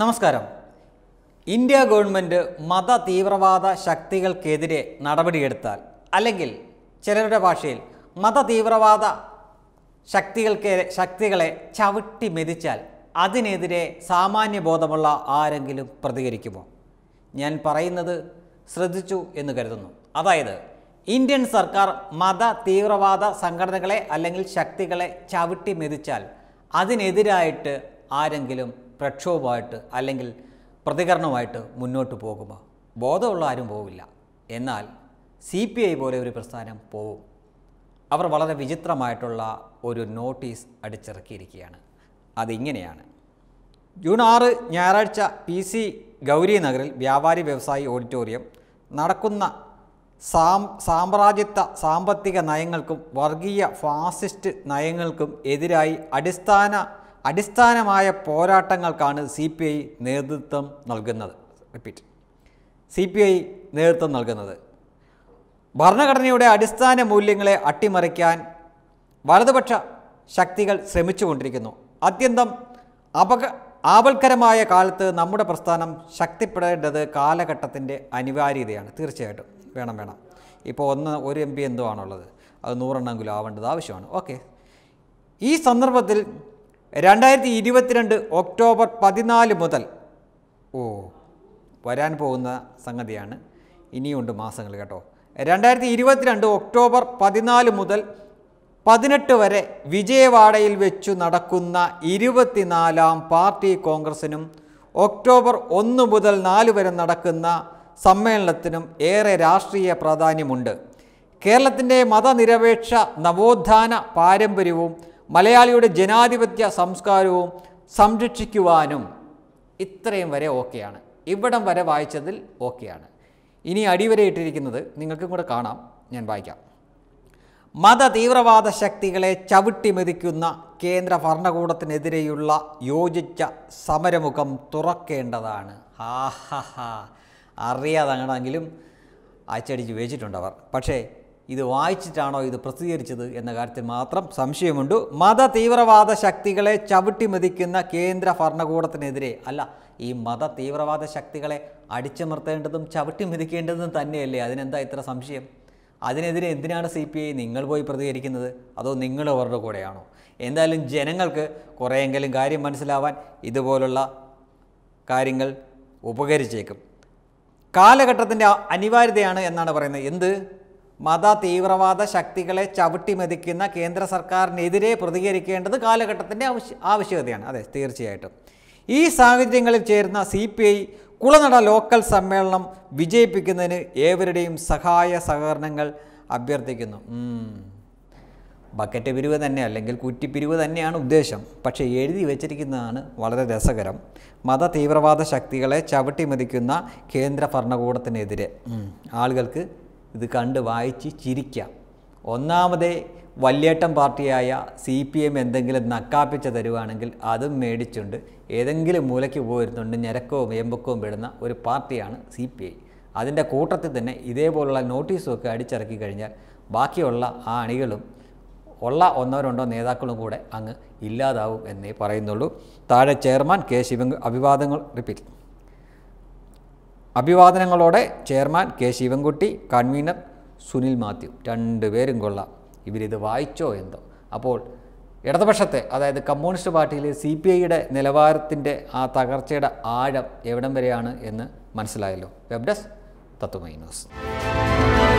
നമസ്കാരം India government മത തീവ്രവാദ ശക്തികൾക്കെതിരെ നടപടിയെടുത്താൽ അല്ലെങ്കിൽ ചിലരുടെ ഭാഷയിൽ മത തീവ്രവാദ ശക്തികൾക്ക് ശക്തികളെ ചവിട്ടി മെതിച്ചാൽ അതിനെതിരെ സാമാന്യ ബോധമുള്ള ആരെങ്കിലും പ്രതികരിക്കുമോ ഞാൻ പറയുന്നത് ശ്രദ്ധിച്ചു എന്ന് കരുതുന്നു അതായത് ഇന്ത്യൻ സർക്കാർ മത തീവ്രവാദ സംഘടനകളെ അല്ലെങ്കിൽ ശക്തികളെ ചവിട്ടി മെതിച്ചാൽ അതിനെതിരായിട്ട് ആരെങ്കിലും പ്രക്ഷോഭമായിട്ട് അല്ലെങ്കിൽ പ്രതികരണമായിട്ട് മുന്നോട്ട് പോകുമ്പോൾ ബോധമുള്ള ആരും പോവില്ല എന്നാൽ സി പി ഐ പോലെ ഒരു പ്രസ്ഥാനം പോവും അവർ വളരെ വിചിത്രമായിട്ടുള്ള ഒരു നോട്ടീസ് അടിച്ചിറക്കിയിരിക്കുകയാണ് അതിങ്ങനെയാണ് ജൂൺ ആറ് ഞായറാഴ്ച പി സി ഗൗരി നഗറിൽ വ്യാപാരി വ്യവസായി ഓഡിറ്റോറിയം നടക്കുന്ന സാം സാമ്രാജ്യത്വ സാമ്പത്തിക നയങ്ങൾക്കും വർഗീയ ഫാസിസ്റ്റ് നയങ്ങൾക്കും എതിരായി അടിസ്ഥാന അടിസ്ഥാനമായ പോരാട്ടങ്ങൾക്കാണ് സി പി ഐ നേതൃത്വം നൽകുന്നത് റിപ്പീറ്റ് സി പി ഐ നേതൃത്വം നൽകുന്നത് ഭരണഘടനയുടെ അടിസ്ഥാന മൂല്യങ്ങളെ അട്ടിമറിക്കാൻ വലതുപക്ഷ ശക്തികൾ ശ്രമിച്ചുകൊണ്ടിരിക്കുന്നു അത്യന്തം അപക ആപൽക്കരമായ കാലത്ത് നമ്മുടെ പ്രസ്ഥാനം ശക്തിപ്പെടേണ്ടത് കാലഘട്ടത്തിൻ്റെ അനിവാര്യതയാണ് തീർച്ചയായിട്ടും വേണം വേണം ഇപ്പോൾ ഒന്ന് ഒരു എം പി എന്തോ ആണുള്ളത് അത് നൂറെണ്ണമെങ്കിലും ആവേണ്ടത് ആവശ്യമാണ് ഓക്കെ ഈ സന്ദർഭത്തിൽ രണ്ടായിരത്തി ഇരുപത്തിരണ്ട് ഒക്ടോബർ പതിനാല് മുതൽ ഓ വരാൻ പോകുന്ന സംഗതിയാണ് ഇനിയുണ്ട് മാസങ്ങൾ കേട്ടോ രണ്ടായിരത്തി ഇരുപത്തിരണ്ട് ഒക്ടോബർ പതിനാല് മുതൽ പതിനെട്ട് വരെ വിജയവാഡയിൽ വെച്ചു നടക്കുന്ന ഇരുപത്തിനാലാം പാർട്ടി കോൺഗ്രസിനും ഒക്ടോബർ ഒന്ന് മുതൽ നാല് വരെ നടക്കുന്ന സമ്മേളനത്തിനും ഏറെ രാഷ്ട്രീയ പ്രാധാന്യമുണ്ട് കേരളത്തിൻ്റെ മതനിരപേക്ഷ നവോത്ഥാന പാരമ്പര്യവും മലയാളിയുടെ ജനാധിപത്യ സംസ്കാരവും സംരക്ഷിക്കുവാനും ഇത്രയും വരെ ഓക്കെയാണ് ഇവിടം വരെ വായിച്ചതിൽ ഓക്കെയാണ് ഇനി ഇട്ടിരിക്കുന്നത് നിങ്ങൾക്കും കൂടെ കാണാം ഞാൻ വായിക്കാം മത തീവ്രവാദ ശക്തികളെ ചവിട്ടിമെതിക്കുന്ന കേന്ദ്ര ഭരണകൂടത്തിനെതിരെയുള്ള യോജിച്ച സമരമുഖം തുറക്കേണ്ടതാണ് ആഹാ ഹാ അറിയാതെ അങ്ങനെങ്കിലും അച്ചടിച്ച് വെച്ചിട്ടുണ്ടവർ പക്ഷേ ഇത് വായിച്ചിട്ടാണോ ഇത് പ്രസിദ്ധീകരിച്ചത് എന്ന കാര്യത്തിൽ മാത്രം സംശയമുണ്ട് മത തീവ്രവാദ ശക്തികളെ ചവിട്ടിമതിക്കുന്ന കേന്ദ്ര ഭരണകൂടത്തിനെതിരെ അല്ല ഈ മത തീവ്രവാദ ശക്തികളെ അടിച്ചമർത്തേണ്ടതും ചവിട്ടിമതിക്കേണ്ടതും തന്നെയല്ലേ അതിനെന്താ ഇത്ര സംശയം അതിനെതിരെ എന്തിനാണ് സി പി ഐ നിങ്ങൾ പോയി പ്രതികരിക്കുന്നത് അതോ നിങ്ങൾ അവരുടെ കൂടെയാണോ എന്തായാലും ജനങ്ങൾക്ക് കുറേയെങ്കിലും കാര്യം മനസ്സിലാവാൻ ഇതുപോലുള്ള കാര്യങ്ങൾ ഉപകരിച്ചേക്കും കാലഘട്ടത്തിൻ്റെ അനിവാര്യതയാണ് എന്നാണ് പറയുന്നത് എന്ത് മത തീവ്രവാദ ശക്തികളെ ചവിട്ടിമെതിക്കുന്ന കേന്ദ്ര സർക്കാരിനെതിരെ പ്രതികരിക്കേണ്ടത് കാലഘട്ടത്തിൻ്റെ ആവശ്യകതയാണ് അതെ തീർച്ചയായിട്ടും ഈ സാഹചര്യങ്ങളിൽ ചേരുന്ന C P I Kulanada local സമ്മേളനം വിജയിപ്പിക്കുന്നതിന് ഏവരുടെയും സഹായ സഹകരണങ്ങൾ അഭ്യർത്ഥിക്കുന്നു ബക്കറ്റ് പിരിവ് തന്നെ അല്ലെങ്കിൽ കുറ്റിപ്പിരിവ് തന്നെയാണ് ഉദ്ദേശം പക്ഷേ എഴുതി വെച്ചിരിക്കുന്നതാണ് വളരെ രസകരം മത തീവ്രവാദ ശക്തികളെ ചവിട്ടിമതിക്കുന്ന കേന്ദ്ര ഭരണകൂടത്തിനെതിരെ ആളുകൾക്ക് ഇത് കണ്ട് വായിച്ച് ചിരിക്കാം ഒന്നാമതേ വല്യേട്ടം പാർട്ടിയായ സി പി എം എന്തെങ്കിലും നക്കാപ്പിച്ച തരുവാണെങ്കിൽ അതും മേടിച്ചുണ്ട് ഏതെങ്കിലും മൂലയ്ക്ക് പോയിരുന്നുണ്ട് ഞരക്കവും എമ്പക്കവും വിടുന്ന ഒരു പാർട്ടിയാണ് സി പി ഐ അതിൻ്റെ കൂട്ടത്തിൽ തന്നെ ഇതേപോലുള്ള നോട്ടീസുമൊക്കെ അടിച്ചിറക്കി കഴിഞ്ഞാൽ ബാക്കിയുള്ള ആ അണികളും ഉള്ള ഒന്നോ രണ്ടോ നേതാക്കളും കൂടെ അങ്ങ് ഇല്ലാതാവും എന്നേ പറയുന്നുള്ളൂ താഴെ ചെയർമാൻ കെ ശിവ അഭിവാദങ്ങൾ റിപ്പീറ്റ് അഭിവാദനങ്ങളോടെ chairman K Sivankutty convener Sunil Mathew രണ്ടുപേരും കൊള്ളാം ഇവരിത് വായിച്ചോ എന്തോ അപ്പോൾ ഇടതുപക്ഷത്തെ അതായത് കമ്മ്യൂണിസ്റ്റ് പാർട്ടിയിലെ സി പി ഐയുടെ നിലവാരത്തിൻ്റെ ആ തകർച്ചയുടെ ആഴം എവിടം വരെയാണ് എന്ന് മനസ്സിലായല്ലോ വെബ് ഡെസ്ക് തത്വമൈ ന്യൂസ്